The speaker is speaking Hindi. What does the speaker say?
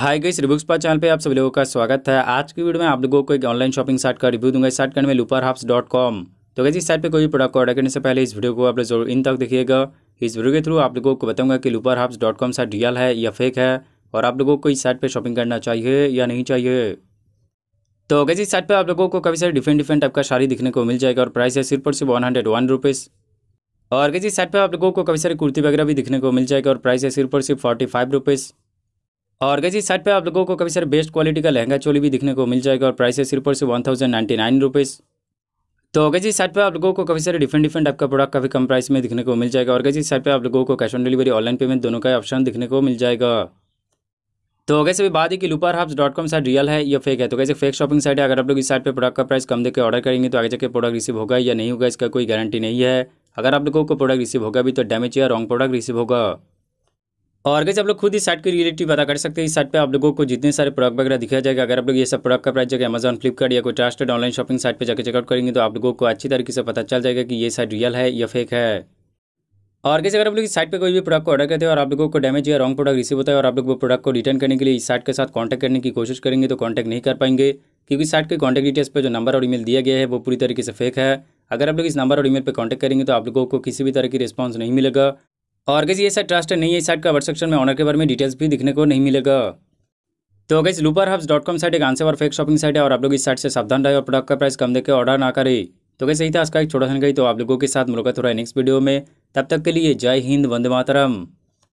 हाय गई पर चैनल पे आप सभी लोगों का स्वागत है आज की वीडियो में आप लोगों को एक ऑनलाइन शॉपिंग साइट का रिव्यू दूंगा साइट का में लूपर हाफ्स डॉट कॉम तो कैसे इस साइट पे कोई प्रोडक्ट ऑर्डर करने से पहले इस वीडियो को आप लोग जरूर इन तक देखिएगा इस वीडियो के थ्रू आप लोगों को बताऊंगा कि Looper hubs dot com site real है या फेक है और आप लोगों को इस साइट पर शॉपिंग करना चाहिए या नहीं चाहिए तो कैसे इस साइट पर आप लोगों को कभी सारे डिफरेंट डिफरेंट टाइप का साड़ी दिखने को मिल जाएगा और प्राइस है सिर्फ और सिर्फ वन हंड्रेड वन रुपीज़ और कैसे इस साइट पर आप लोगों को कभी सारी कुर्ती वगैरह भी दिखने को मिल जाएगा और प्राइस है सिर्फ और सिर्फ फोर्टी फाइव रुपीज़ और गैस इस साइट पे आप लोगों को कभी सारे बेस्ट क्वालिटी का लहंगा चोली भी दिखने को मिल जाएगा और प्राइस है सिर्फ और सिर्फ one thousand ninety nine rupees तो अगर इस साइट पे आप लोगों को कभी सारे डिफरेंट डिफरेंट आपका प्रोडक्ट काफी कम प्राइस में दिखने को मिल जाएगा और अगर इस साइट पे आप लोगों को cash on delivery online payment दोनों का ऑप्शन दिखने को मिल जाएगा तो वैसे भी बात है कि Looper hubs dot com site real है या फेक है तो कैसे फेक शॉपिंग साइट है अगर आप लोग इस साइट पे प्रोडक्ट का प्राइस कम देकर ऑर्डर करेंगे तो आगे जाकर प्रोडक्ट रिसीव होगा या नहीं होगा इसका कोई गारंटी नहीं है अगर आप लोगों को प्रोडक्ट रिसीव होगा भी तो डैमेज या रॉन्ग प्रोडक्ट रिसीव होगा और कैसे आप लोग खुद इस साइट के रिलेटिव पता कर सकते हैं इस साइट पे आप लोगों को जितने सारे प्रोडक्ट वगैरह दिखाया जाएगा अगर आप लोग ये सब प्रोडक्ट का प्राइस जगह अमेजन फ्लिपकार्ट या कोई ट्रस्टेड ऑनलाइन शॉपिंग साइट पे जाकर चेकआउट करेंगे तो आप लोगों को अच्छी तरीके से पता चल जाएगा कि ये साइट रियल है या फेक है और कैसे अगर आप लोग इस साइट पे कोई भी प्रोडक्ट को ऑर्डर करते हैं और आप लोगों को डैमेज या रॉन्ग प्रोडक्ट रिसीव होता है और आप लोग वो प्रोडक्ट को रिटर्न करने के लिए इस साइट के साथ कॉन्टैक्ट करने की कोशिश करेंगे तो कॉन्टैक्ट नहीं कर पाएंगे क्योंकि साइट के कॉन्टैक्ट डिटेल्स पर जो नंबर और ईमेल दिया गया है वो पूरी तरीके से फेक है अगर आप लोग इस नंबर और ईमेल पर कॉन्टैक्ट करेंगे तो आप लोगों को किसी भी तरह की रिस्पॉन्स नहीं मिलेगा और कैसे ये साइट ट्रस्ट नहीं है इस साइट का वर्ड सेक्शन में ऑनर के बारे में डिटेल्स भी दिखने को नहीं मिलेगा तो अगर Looper hubs dot com site एक आंसर और फेक शॉपिंग साइट है और आप लोग इस साइट से सावधान रहे और प्रोडक्ट का प्राइस कम देकर ऑर्डर ना करें तो कैसे ही था आज का एक छोटा सा गई तो आप लोगों के साथ मुलाकात हो रहा है नेक्स्ट वीडियो में तब तक के लिए जय हिंद वंदे मातरम